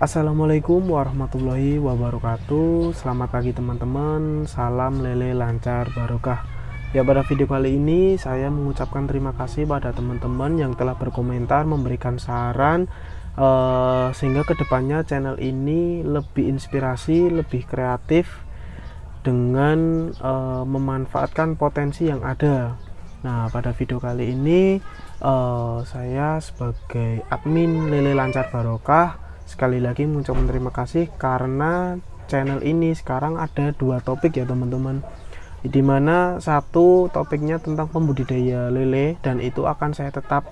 Assalamualaikum warahmatullahi wabarakatuh Selamat pagi teman-teman Salam lele lancar barokah Ya pada video kali ini saya mengucapkan terima kasih pada teman-teman yang telah berkomentar memberikan saran eh, Sehingga kedepannya channel ini lebih inspirasi, lebih kreatif Dengan eh, memanfaatkan potensi yang ada Nah, pada video kali ini uh, saya sebagai admin Lele Lancar Barokah sekali lagi mengucapkan terima kasih karena channel ini sekarang ada dua topik ya teman-teman di mana satu topiknya tentang pembudidaya lele dan itu akan saya tetap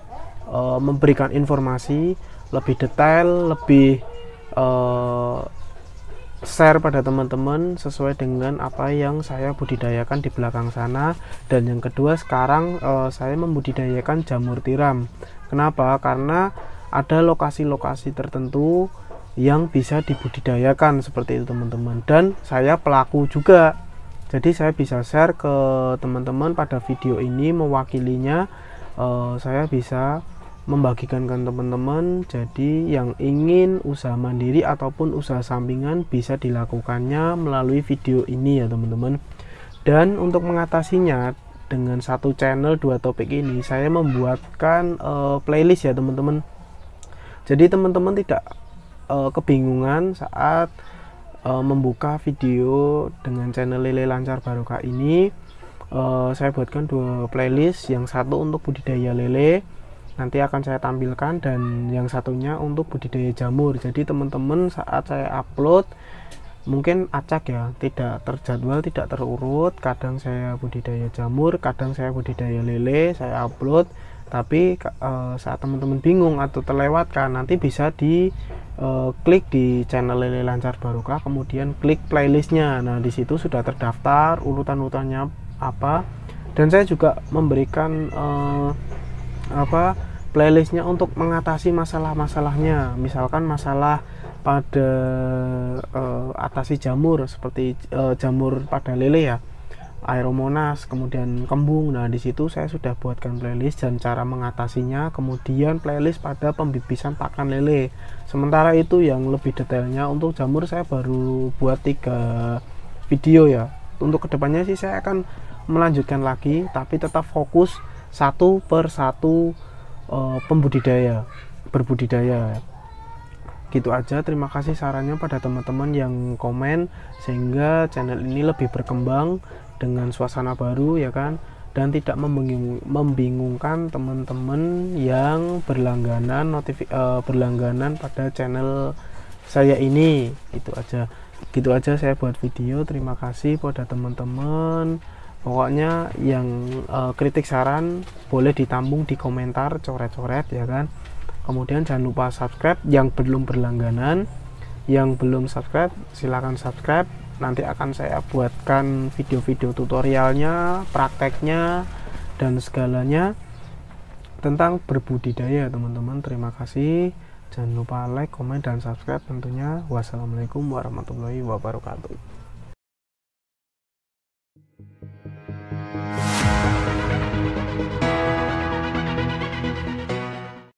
e, memberikan informasi lebih detail lebih e, share pada teman-teman sesuai dengan apa yang saya budidayakan di belakang sana dan yang kedua sekarang e, saya membudidayakan jamur tiram kenapa karena ada lokasi-lokasi tertentu yang bisa dibudidayakan seperti itu teman-teman dan saya pelaku juga jadi saya bisa share ke teman-teman pada video ini mewakilinya uh, saya bisa membagikan ke teman-teman jadi yang ingin usaha mandiri ataupun usaha sampingan bisa dilakukannya melalui video ini ya teman-teman dan untuk mengatasinya dengan satu channel dua topik ini saya membuatkan uh, playlist ya teman-teman jadi teman-teman tidak uh, kebingungan saat uh, membuka video dengan channel lele lancar barokah ini uh, saya buatkan dua playlist yang satu untuk budidaya lele nanti akan saya tampilkan dan yang satunya untuk budidaya jamur jadi teman-teman saat saya upload mungkin acak ya tidak terjadwal tidak terurut kadang saya budidaya jamur kadang saya budidaya lele saya upload tapi uh, saat teman-teman bingung atau terlewatkan nanti bisa di uh, klik di channel Lele Lancar Barokah kemudian klik playlistnya nah di situ sudah terdaftar urutan-urutannya apa dan saya juga memberikan uh, apa playlistnya untuk mengatasi masalah-masalahnya misalkan masalah pada uh, atasi jamur seperti uh, jamur pada lele ya Aeromonas, kemudian Kembung. Nah, disitu saya sudah buatkan playlist dan cara mengatasinya, kemudian playlist pada pembibisan pakan lele. Sementara itu yang lebih detailnya untuk jamur saya baru buat tiga video ya. Untuk kedepannya sih saya akan melanjutkan lagi, tapi tetap fokus satu per satu e, pembudidaya, berbudidaya gitu aja terima kasih sarannya pada teman-teman yang komen sehingga channel ini lebih berkembang dengan suasana baru ya kan dan tidak membingungkan teman-teman yang berlangganan notif uh, eh, berlangganan pada channel saya ini gitu aja gitu aja saya buat video terima kasih pada teman-teman pokoknya yang uh, kritik saran boleh ditambung di komentar coret-coret ya kan kemudian jangan lupa subscribe yang belum berlangganan yang belum subscribe silahkan subscribe nanti akan saya buatkan video-video tutorialnya prakteknya dan segalanya tentang berbudidaya teman-teman terima kasih jangan lupa like, komen, dan subscribe tentunya wassalamualaikum warahmatullahi wabarakatuh